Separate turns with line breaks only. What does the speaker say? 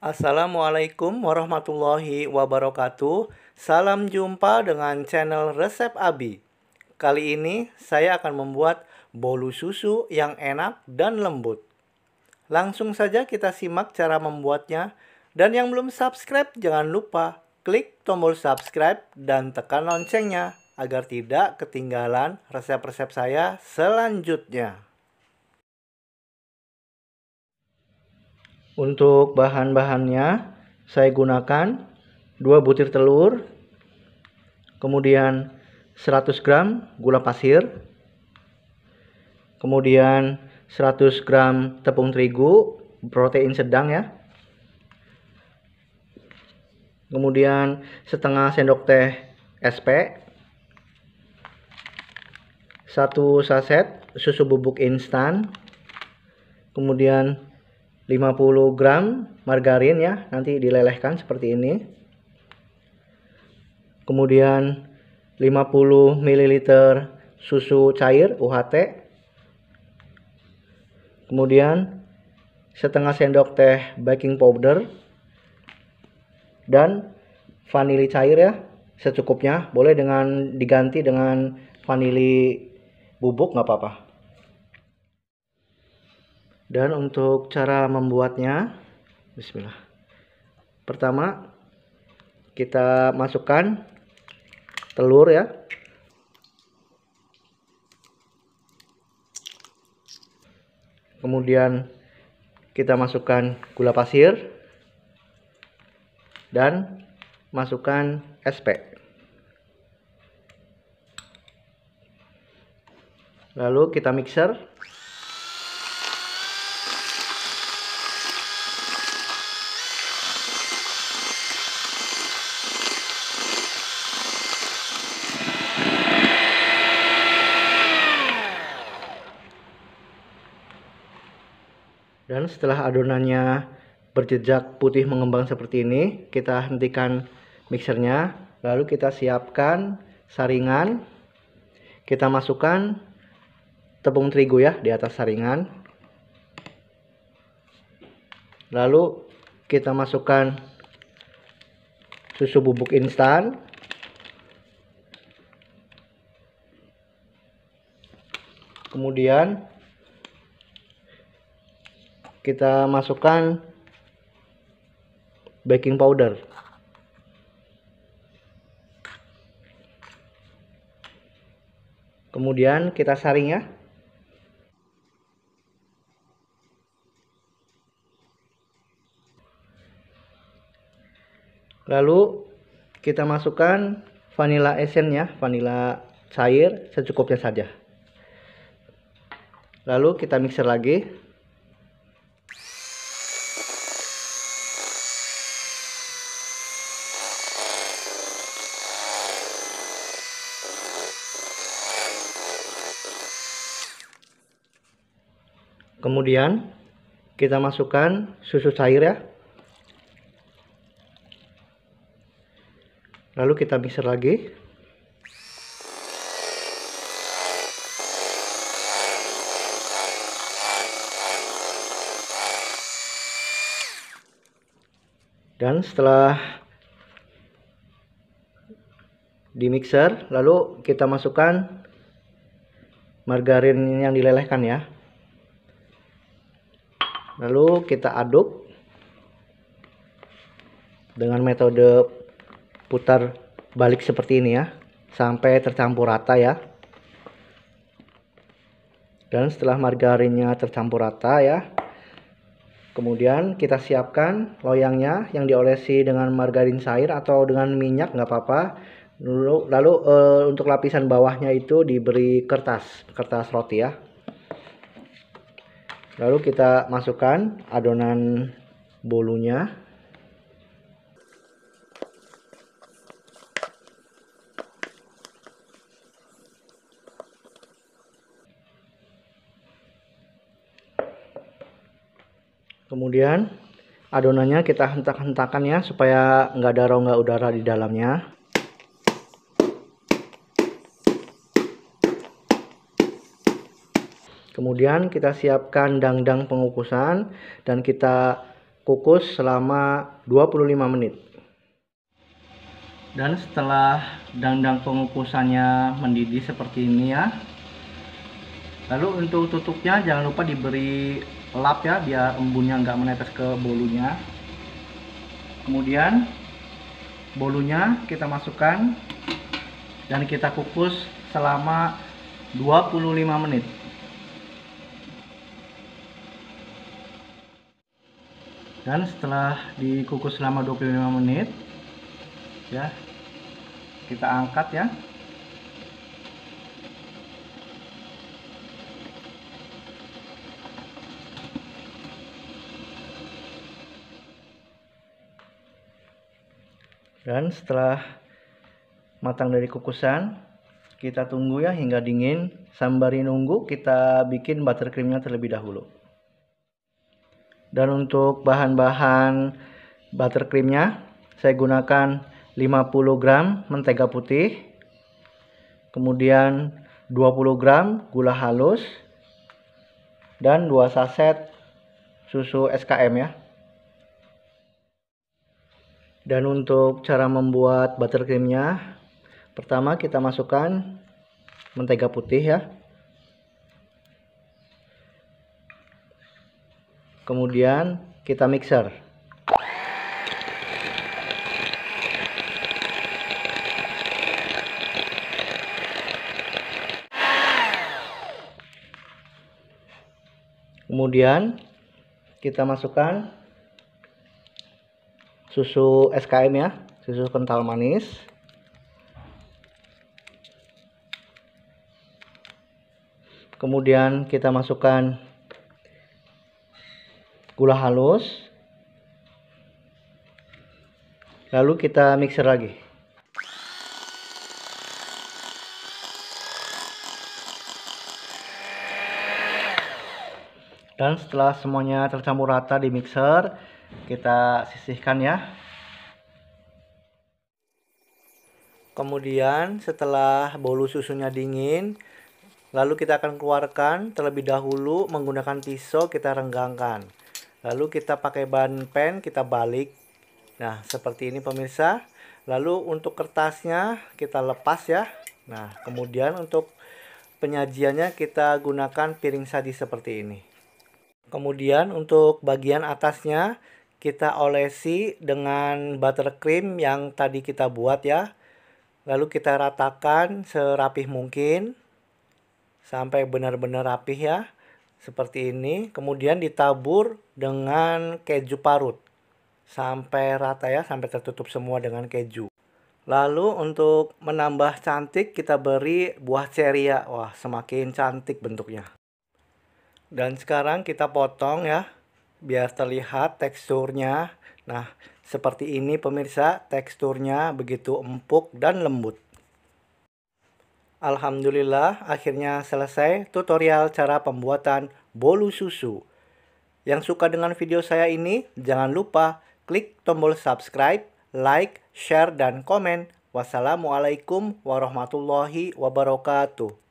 Assalamualaikum warahmatullahi wabarakatuh. Salam jumpa dengan channel Resep Abi. Kali ini saya akan membuat bolu susu yang enak dan lembut. Langsung saja kita simak cara membuatnya. Dan yang belum subscribe jangan lupa klik tombol subscribe dan tekan loncengnya agar tidak ketinggalan resep-resep saya selanjutnya. Untuk bahan-bahannya saya gunakan 2 butir telur, kemudian 100 gram gula pasir, kemudian 100 gram tepung terigu, protein sedang ya. Kemudian setengah sendok teh SP, satu saset susu bubuk instan, kemudian 50 gram margarin ya nanti dilelehkan seperti ini kemudian 50 ml susu cair UHT kemudian setengah sendok teh baking powder dan vanili cair ya secukupnya boleh dengan diganti dengan vanili bubuk nggak apa-apa dan untuk cara membuatnya, bismillah. Pertama, kita masukkan telur ya. Kemudian kita masukkan gula pasir dan masukkan SP. Lalu kita mixer Dan setelah adonannya berjejak putih mengembang seperti ini, kita hentikan mixernya. Lalu kita siapkan saringan. Kita masukkan tepung terigu ya di atas saringan. Lalu kita masukkan susu bubuk instan. Kemudian kita masukkan baking powder kemudian kita saring ya lalu kita masukkan vanilla essence ya vanilla cair secukupnya saja lalu kita mixer lagi Kemudian kita masukkan susu cair ya. Lalu kita mixer lagi. Dan setelah di mixer, lalu kita masukkan margarin yang dilelehkan ya lalu kita aduk dengan metode putar balik seperti ini ya sampai tercampur rata ya dan setelah margarinnya tercampur rata ya kemudian kita siapkan loyangnya yang diolesi dengan margarin cair atau dengan minyak nggak apa-apa lalu, lalu e, untuk lapisan bawahnya itu diberi kertas kertas roti ya Lalu kita masukkan adonan bolunya. Kemudian adonannya kita hentak-hentakan ya supaya nggak ada rongga udara di dalamnya. Kemudian kita siapkan dangdang pengukusan dan kita kukus selama 25 menit. Dan setelah dangdang pengukusannya mendidih seperti ini ya. Lalu untuk tutupnya jangan lupa diberi lap ya biar embunnya nggak menetes ke bolunya. Kemudian bolunya kita masukkan dan kita kukus selama 25 menit. dan setelah dikukus selama 25 menit ya kita angkat ya dan setelah matang dari kukusan kita tunggu ya hingga dingin sambari nunggu kita bikin buttercreamnya terlebih dahulu dan untuk bahan-bahan buttercreamnya saya gunakan 50 gram mentega putih kemudian 20 gram gula halus dan 2 saset susu SKM ya dan untuk cara membuat buttercreamnya pertama kita masukkan mentega putih ya kemudian kita mixer kemudian kita masukkan susu SKM ya susu kental manis kemudian kita masukkan gula halus lalu kita mixer lagi dan setelah semuanya tercampur rata di mixer kita sisihkan ya kemudian setelah bolu susunya dingin lalu kita akan keluarkan terlebih dahulu menggunakan pisau kita renggangkan lalu kita pakai ban pen kita balik nah seperti ini pemirsa lalu untuk kertasnya kita lepas ya nah kemudian untuk penyajiannya kita gunakan piring saji seperti ini kemudian untuk bagian atasnya kita olesi dengan buttercream yang tadi kita buat ya lalu kita ratakan serapih mungkin sampai benar-benar rapih ya seperti ini kemudian ditabur dengan keju parut sampai rata ya sampai tertutup semua dengan keju lalu untuk menambah cantik kita beri buah ceria wah semakin cantik bentuknya dan sekarang kita potong ya biar terlihat teksturnya nah seperti ini pemirsa teksturnya begitu empuk dan lembut Alhamdulillah akhirnya selesai tutorial cara pembuatan bolu susu. Yang suka dengan video saya ini jangan lupa klik tombol subscribe, like, share, dan komen. Wassalamualaikum warahmatullahi wabarakatuh.